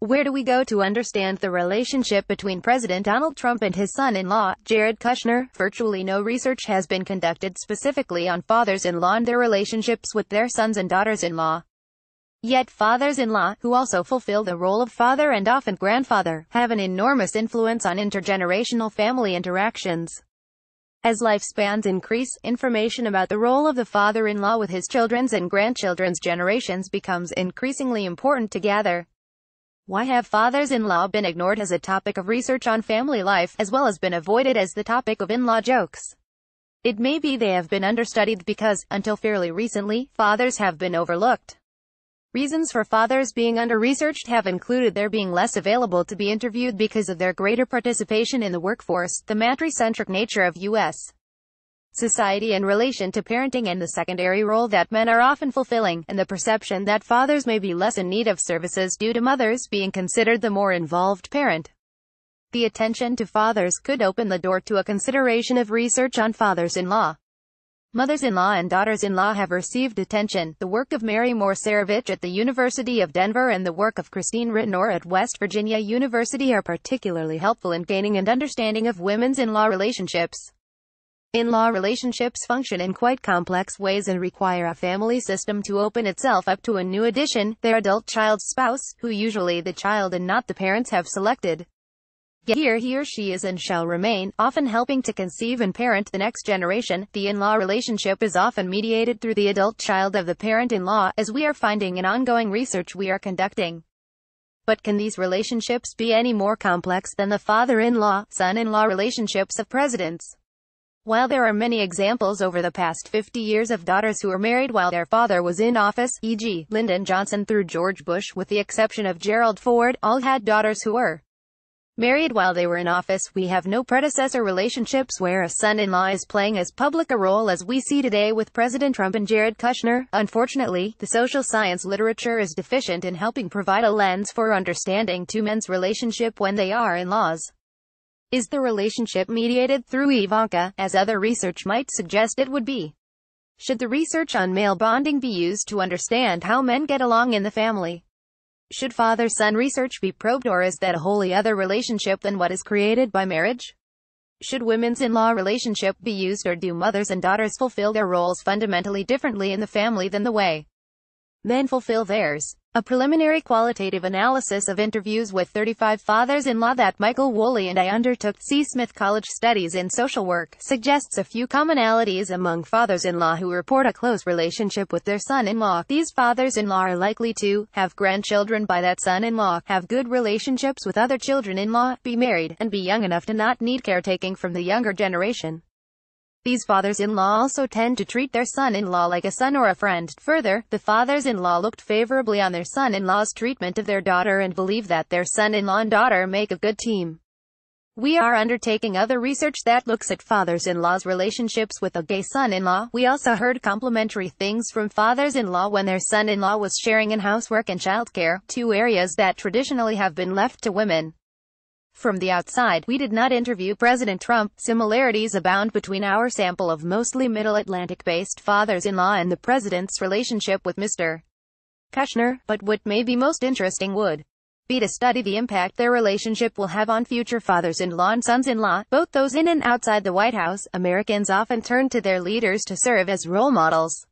Where do we go to understand the relationship between President Donald Trump and his son-in-law, Jared Kushner? Virtually no research has been conducted specifically on fathers-in-law and their relationships with their sons and daughters-in-law. Yet fathers-in-law, who also fulfill the role of father and often grandfather, have an enormous influence on intergenerational family interactions. As lifespans increase, information about the role of the father-in-law with his children's and grandchildren's generations becomes increasingly important to gather. Why have fathers-in-law been ignored as a topic of research on family life, as well as been avoided as the topic of in-law jokes? It may be they have been understudied because, until fairly recently, fathers have been overlooked. Reasons for fathers being under-researched have included their being less available to be interviewed because of their greater participation in the workforce, the matricentric nature of U.S society in relation to parenting and the secondary role that men are often fulfilling, and the perception that fathers may be less in need of services due to mothers being considered the more involved parent. The attention to fathers could open the door to a consideration of research on fathers-in-law. Mothers-in-law and daughters-in-law have received attention, the work of Mary Morcerevich at the University of Denver and the work of Christine Ritenour at West Virginia University are particularly helpful in gaining an understanding of women's in-law relationships. In-law relationships function in quite complex ways and require a family system to open itself up to a new addition, their adult child's spouse, who usually the child and not the parents have selected. Yet here he or she is and shall remain, often helping to conceive and parent the next generation. The in-law relationship is often mediated through the adult child of the parent-in-law, as we are finding in ongoing research we are conducting. But can these relationships be any more complex than the father-in-law, son-in-law relationships of presidents? While there are many examples over the past 50 years of daughters who were married while their father was in office, e.g., Lyndon Johnson through George Bush with the exception of Gerald Ford, all had daughters who were married while they were in office. We have no predecessor relationships where a son-in-law is playing as public a role as we see today with President Trump and Jared Kushner. Unfortunately, the social science literature is deficient in helping provide a lens for understanding two men's relationship when they are in-laws. Is the relationship mediated through Ivanka, as other research might suggest it would be? Should the research on male bonding be used to understand how men get along in the family? Should father-son research be probed or is that a wholly other relationship than what is created by marriage? Should women's in-law relationship be used or do mothers and daughters fulfill their roles fundamentally differently in the family than the way men fulfill theirs. A preliminary qualitative analysis of interviews with 35 fathers-in-law that Michael Woolley and I undertook C. Smith College Studies in Social Work suggests a few commonalities among fathers-in-law who report a close relationship with their son-in-law. These fathers-in-law are likely to have grandchildren by that son-in-law, have good relationships with other children-in-law, be married, and be young enough to not need caretaking from the younger generation. These fathers-in-law also tend to treat their son-in-law like a son or a friend. Further, the fathers-in-law looked favorably on their son-in-law's treatment of their daughter and believe that their son-in-law and daughter make a good team. We are undertaking other research that looks at fathers-in-law's relationships with a gay son-in-law. We also heard complimentary things from fathers-in-law when their son-in-law was sharing in housework and childcare, two areas that traditionally have been left to women. From the outside, we did not interview President Trump. Similarities abound between our sample of mostly Middle Atlantic-based fathers-in-law and the president's relationship with Mr. Kushner, but what may be most interesting would be to study the impact their relationship will have on future fathers-in-law and sons-in-law, both those in and outside the White House. Americans often turn to their leaders to serve as role models.